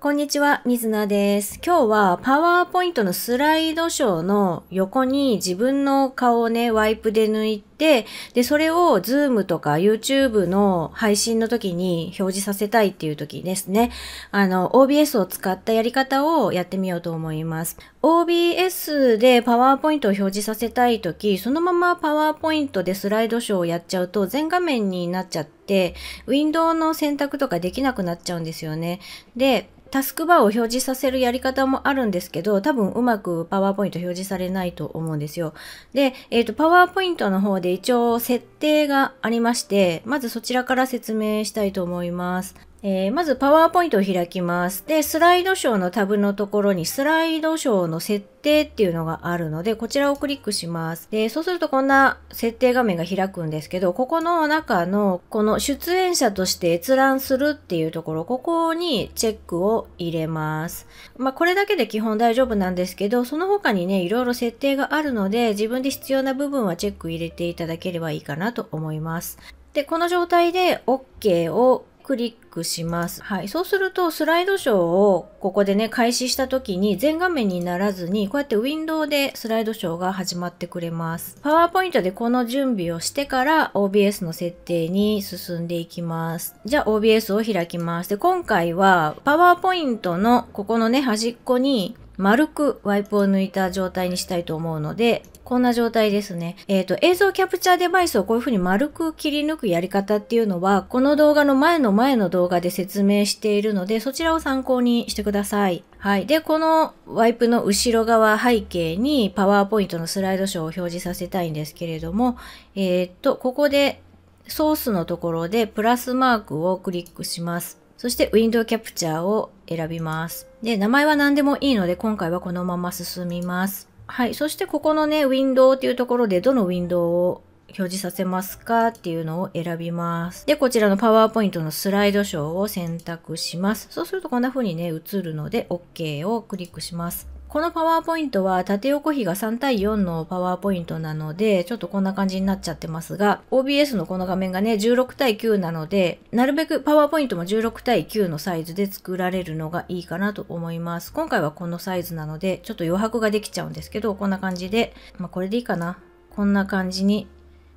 こんにちは、水菜です。今日はパワーポイントのスライドショーの横に自分の顔をね、ワイプで抜いて、で、それを Zoom とか YouTube の配信の時に表示させたいっていう時ですね。あの、OBS を使ったやり方をやってみようと思います。OBS で PowerPoint を表示させたい時、そのまま PowerPoint でスライドショーをやっちゃうと全画面になっちゃって、ウィンドウの選択とかできなくなっちゃうんですよね。で、タスクバーを表示させるやり方もあるんですけど、多分うまくパワーポイント表示されないと思うんですよ。で、えっ、ー、と、パワーポイントの方でで一応設定がありまして、まずそちらから説明したいと思います。えー、まずパワーポイントを開きます。で、スライドショーのタブのところにスライドショーの設定っていうのがあるので、こちらをクリックします。で、そうするとこんな設定画面が開くんですけど、ここの中のこの出演者として閲覧するっていうところ、ここにチェックを入れます。まあ、これだけで基本大丈夫なんですけど、その他にね、いろいろ設定があるので、自分で必要な部分はチェック入れていただければいいかなと思います。で、この状態で OK をクリックします。はい。そうすると、スライドショーをここでね、開始した時に全画面にならずに、こうやってウィンドウでスライドショーが始まってくれます。パワーポイントでこの準備をしてから OBS の設定に進んでいきます。じゃあ OBS を開きます。で、今回はパワーポイントのここのね、端っこに丸くワイプを抜いた状態にしたいと思うので、こんな状態ですね。えっ、ー、と、映像キャプチャーデバイスをこういう風に丸く切り抜くやり方っていうのは、この動画の前の前の動画で説明しているので、そちらを参考にしてください。はい。で、このワイプの後ろ側背景にパワーポイントのスライドショーを表示させたいんですけれども、えっ、ー、と、ここでソースのところでプラスマークをクリックします。そしてウィンドウキャプチャーを選びます。で、名前は何でもいいので今回はこのまま進みます。はい。そしてここのね、ウィンドウっていうところでどのウィンドウを表示させますかっていうのを選びます。で、こちらのパワーポイントのスライドショーを選択します。そうするとこんな風にね、映るので OK をクリックします。このパワーポイントは縦横比が3対4のパワーポイントなので、ちょっとこんな感じになっちゃってますが、OBS のこの画面がね、16対9なので、なるべくパワーポイントも16対9のサイズで作られるのがいいかなと思います。今回はこのサイズなので、ちょっと余白ができちゃうんですけど、こんな感じで、まあこれでいいかな。こんな感じに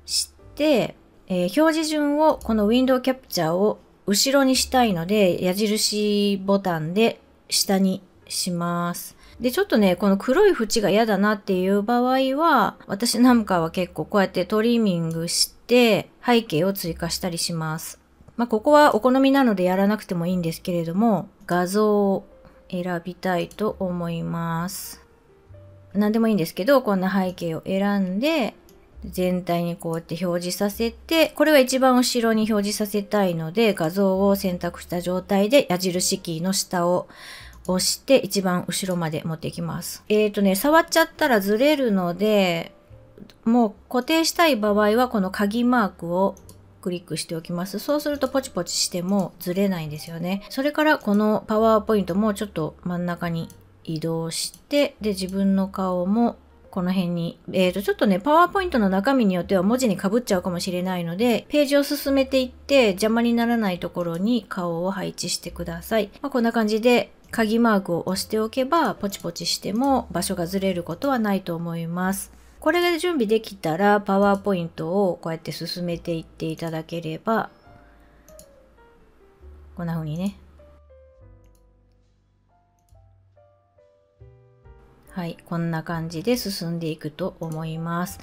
して、えー、表示順をこのウィンドウキャプチャーを後ろにしたいので、矢印ボタンで下にします。で、ちょっとね、この黒い縁が嫌だなっていう場合は、私なんかは結構こうやってトリミングして、背景を追加したりします。まあ、ここはお好みなのでやらなくてもいいんですけれども、画像を選びたいと思います。何でもいいんですけど、こんな背景を選んで、全体にこうやって表示させて、これは一番後ろに表示させたいので、画像を選択した状態で矢印キーの下を押して一番後ろまで持っていきます。えっ、ー、とね、触っちゃったらずれるので、もう固定したい場合はこの鍵マークをクリックしておきます。そうするとポチポチしてもずれないんですよね。それからこのパワーポイントもちょっと真ん中に移動して、で、自分の顔もこの辺に、えっ、ー、と、ちょっとね、パワーポイントの中身によっては文字にかぶっちゃうかもしれないので、ページを進めていって邪魔にならないところに顔を配置してください。まあ、こんな感じで鍵マークを押しておけばポチポチしても場所がずれることはないと思います。これが準備できたらパワーポイントをこうやって進めていっていただければこんな風にねはい、こんな感じで進んでいくと思います。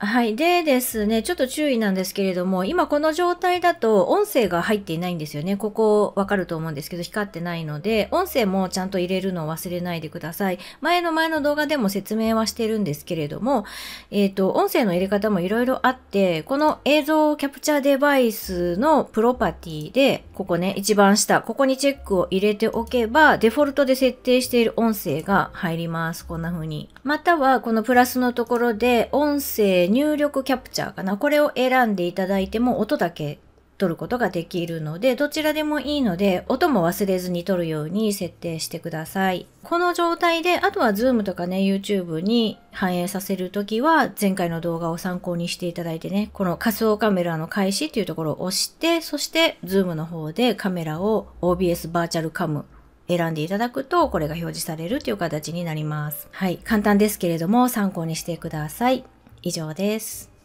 はい。でですね、ちょっと注意なんですけれども、今この状態だと音声が入っていないんですよね。ここわかると思うんですけど、光ってないので、音声もちゃんと入れるのを忘れないでください。前の前の動画でも説明はしてるんですけれども、えっ、ー、と、音声の入れ方もいろいろあって、この映像キャプチャーデバイスのプロパティで、ここね、一番下、ここにチェックを入れておけば、デフォルトで設定している音声が入ります。こんな風に。または、このプラスのところで、音声入力キャプチャーかな。これを選んでいただいても音だけ取ることができるので、どちらでもいいので、音も忘れずに取るように設定してください。この状態で、あとは Zoom とかね、YouTube に反映させるときは、前回の動画を参考にしていただいてね、この仮想カメラの開始っていうところを押して、そして Zoom の方でカメラを OBS バーチャルカム選んでいただくと、これが表示されるという形になります。はい、簡単ですけれども、参考にしてください。以上です。